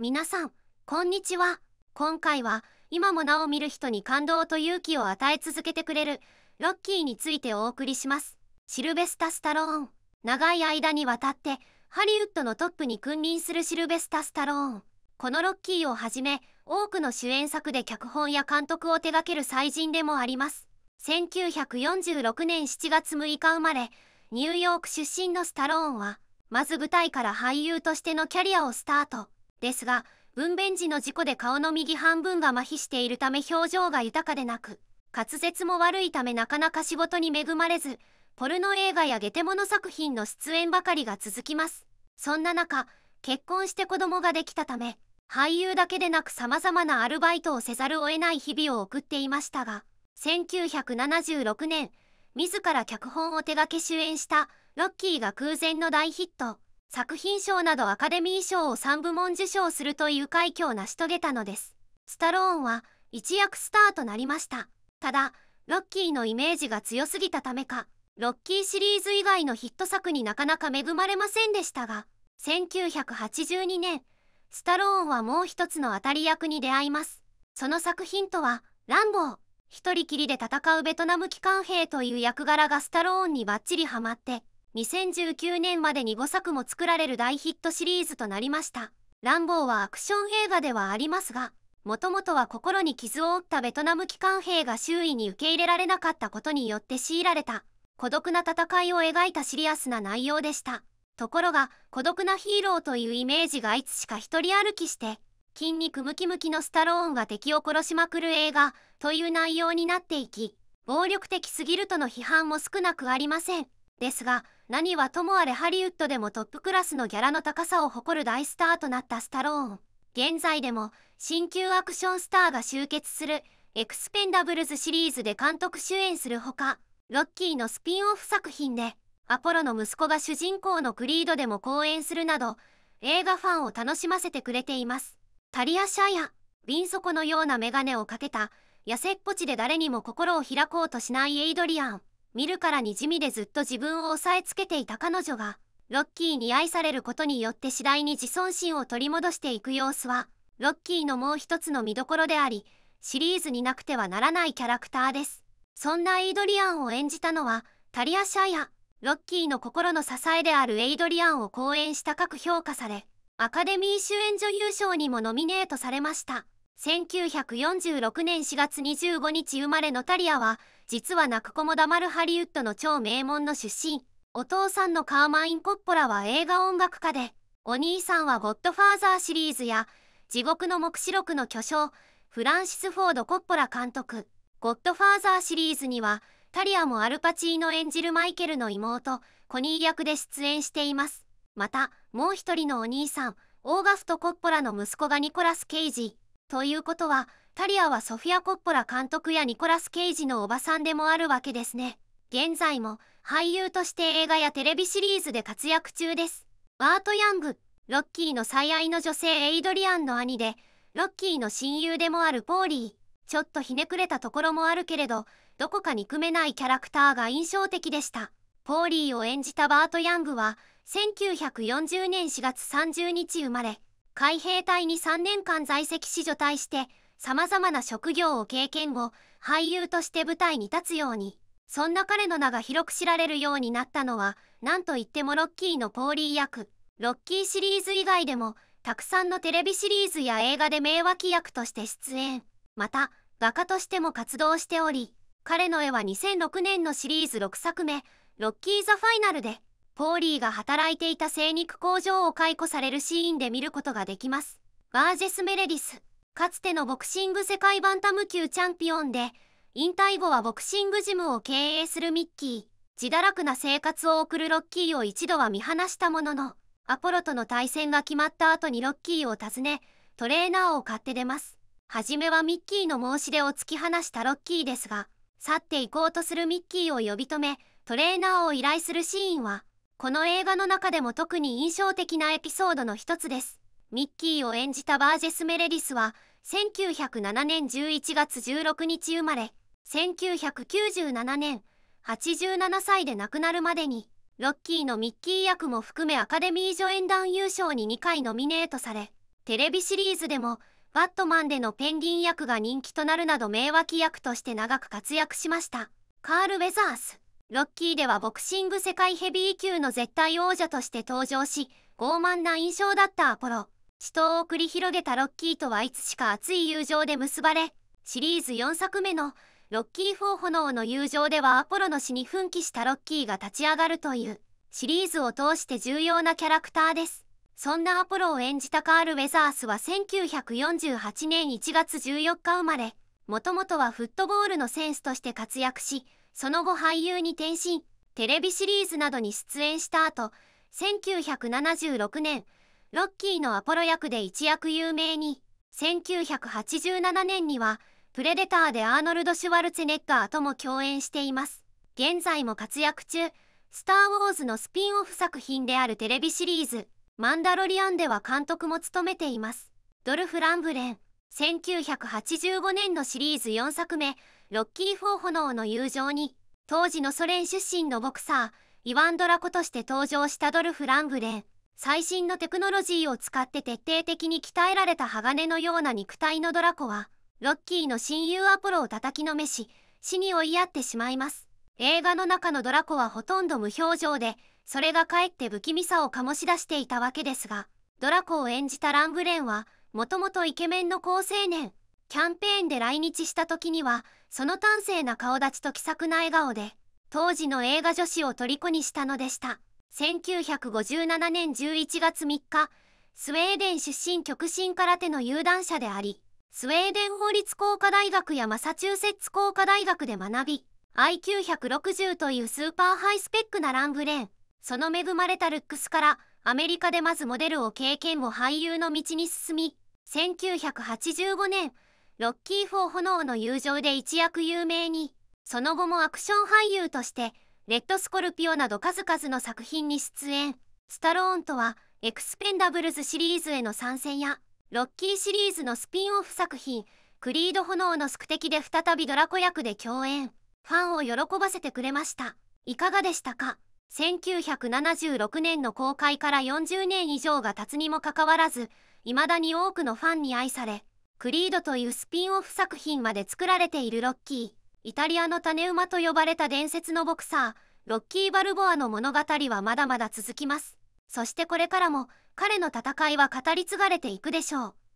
皆さんこんにちは今回は今もなお見る人に感動と勇気を与え続けてくれるロッキーについてお送りしますシルベスタ・スタローン長い間にわたってハリウッドのトップに君臨するシルベスタ・スタローンこのロッキーをはじめ多くの主演作で脚本や監督を手掛ける才人でもあります1946年7月6日生まれニューヨーク出身のスタローンはまず舞台から俳優としてのキャリアをスタートですが分娩時の事故で顔の右半分が麻痺しているため表情が豊かでなく滑舌も悪いためなかなか仕事に恵まれずポルノ映画やゲテモノ作品の出演ばかりが続きますそんな中結婚して子供ができたため俳優だけでなく様々なアルバイトをせざるを得ない日々を送っていましたが1976年自ら脚本を手掛け主演した「ロッキー」が空前の大ヒット作品賞などアカデミー賞を3部門受賞するという快挙を成し遂げたのですスタローンは一躍スターとなりましたただロッキーのイメージが強すぎたためかロッキーシリーズ以外のヒット作になかなか恵まれませんでしたが1982年スタローンはもう一つの当たり役に出会いますその作品とは「ランボー」一人きりで戦うベトナム機関兵という役柄がスタローンにバッチリハマって2019年までに5作も作られる大ヒットシリーズとなりました。ランボーはアクション映画ではありますが、もともとは心に傷を負ったベトナム機関兵が周囲に受け入れられなかったことによって強いられた、孤独な戦いを描いたシリアスな内容でした。ところが、孤独なヒーローというイメージがいつしか一人歩きして、筋肉ムキムキのスタローンが敵を殺しまくる映画という内容になっていき、暴力的すぎるとの批判も少なくありません。ですが何はともあれハリウッドでもトップクラスのギャラの高さを誇る大スターとなったスタローン現在でも新旧アクションスターが集結するエクスペンダブルズシリーズで監督主演するほかロッキーのスピンオフ作品でアポロの息子が主人公のクリードでも公演するなど映画ファンを楽しませてくれていますタリア・シャや瓶底のような眼鏡をかけた痩せっぽちで誰にも心を開こうとしないエイドリアン見るからに地味でずっと自分を押さえつけていた彼女がロッキーに愛されることによって次第に自尊心を取り戻していく様子はロッキーのもう一つの見どころでありシリーズになくてはならないキャラクターですそんなエイドリアンを演じたのはタリア・シャアロッキーの心の支えであるエイドリアンを講演した各評価されアカデミー主演女優賞にもノミネートされました1946年4月25日生まれのタリアは実は泣く子も黙るハリウッドの超名門の出身お父さんのカーマイン・コッポラは映画音楽家でお兄さんは「ゴッドファーザー」シリーズや「地獄の黙示録」の巨匠フランシス・フォード・コッポラ監督「ゴッドファーザー」シリーズにはタリアもアルパチーノ演じるマイケルの妹コニー役で出演していますまたもう一人のお兄さんオーガスト・コッポラの息子がニコラス・ケイジということはタリアはソフィア・コッポラ監督やニコラス・ケイジのおばさんでもあるわけですね。現在も俳優として映画やテレビシリーズで活躍中です。バート・ヤング、ロッキーの最愛の女性エイドリアンの兄で、ロッキーの親友でもあるポーリー。ちょっとひねくれたところもあるけれど、どこか憎めないキャラクターが印象的でした。ポーリーを演じたバート・ヤングは、1940年4月30日生まれ、海兵隊に3年間在籍し除隊して、さまざまな職業を経験後俳優として舞台に立つようにそんな彼の名が広く知られるようになったのはなんといってもロッキーのポーリー役ロッキーシリーズ以外でもたくさんのテレビシリーズや映画で名脇役として出演また画家としても活動しており彼の絵は2006年のシリーズ6作目「ロッキー・ザ・ファイナル」でポーリーが働いていた精肉工場を解雇されるシーンで見ることができます。バージェス・メレディスかつてのボクシング世界バンタム級チャンピオンで引退後はボクシングジムを経営するミッキー自堕落な生活を送るロッキーを一度は見放したもののアポロとの対戦が決まった後にロッキーを訪ねトレーナーを買って出ます初めはミッキーの申し出を突き放したロッキーですが去っていこうとするミッキーを呼び止めトレーナーを依頼するシーンはこの映画の中でも特に印象的なエピソードの一つですミッキーを演じたバージェス・メレリスは1907年11月16日生まれ1997年87歳で亡くなるまでにロッキーのミッキー役も含めアカデミー助演団優勝に2回ノミネートされテレビシリーズでもバットマンでのペンギン役が人気となるなど名脇役として長く活躍しましたカール・ウェザースロッキーではボクシング世界ヘビー級の絶対王者として登場し傲慢な印象だったアポロ死闘を繰り広げたロッキーとはいつしか熱い友情で結ばれシリーズ4作目の「ロッキー4炎の友情」ではアポロの死に奮起したロッキーが立ち上がるというシリーズを通して重要なキャラクターですそんなアポロを演じたカール・ウェザースは1948年1月14日生まれもともとはフットボールのセンスとして活躍しその後俳優に転身テレビシリーズなどに出演した後1976年ロッキーのアポロ役で一躍有名に1987年にはプレデターでアーノルド・シュワルツェネッガーとも共演しています現在も活躍中スター・ウォーズのスピンオフ作品であるテレビシリーズ「マンダロリアン」では監督も務めていますドルフ・ランブレン1985年のシリーズ4作目「ロッキー・フォー・炎の友情に」当時のソ連出身のボクサーイワン・ドラコとして登場したドルフ・ランブレン最新のテクノロジーを使って徹底的に鍛えられた鋼のような肉体のドラコはロッキーの親友アポロを叩きのめし死に追いやってしまいます映画の中のドラコはほとんど無表情でそれがかえって不気味さを醸し出していたわけですがドラコを演じたラングレンはもともとイケメンの好青年キャンペーンで来日した時にはその端正な顔立ちと気さくな笑顔で当時の映画女子を虜にしたのでした。1957年11月3日、スウェーデン出身極真空手の有段者であり、スウェーデン法律工科大学やマサチューセッツ工科大学で学び、IQ160 というスーパーハイスペックなランブレーン、その恵まれたルックスから、アメリカでまずモデルを経験も俳優の道に進み、1985年、ロッキー・フォー・炎の友情で一躍有名に、その後もアクション俳優として、レッドスコルピオなど数々の作品に出演スタローンとはエクスペンダブルズシリーズへの参戦やロッキーシリーズのスピンオフ作品クリード炎の宿敵で再びドラコ役で共演ファンを喜ばせてくれましたいかがでしたか1976年の公開から40年以上が経つにもかかわらず未だに多くのファンに愛されクリードというスピンオフ作品まで作られているロッキーイタリアの種馬と呼ばれた伝説のボクサーロッキー・バルボアの物語はまだまだ続きますそしてこれからも彼の戦いは語り継がれていくでしょう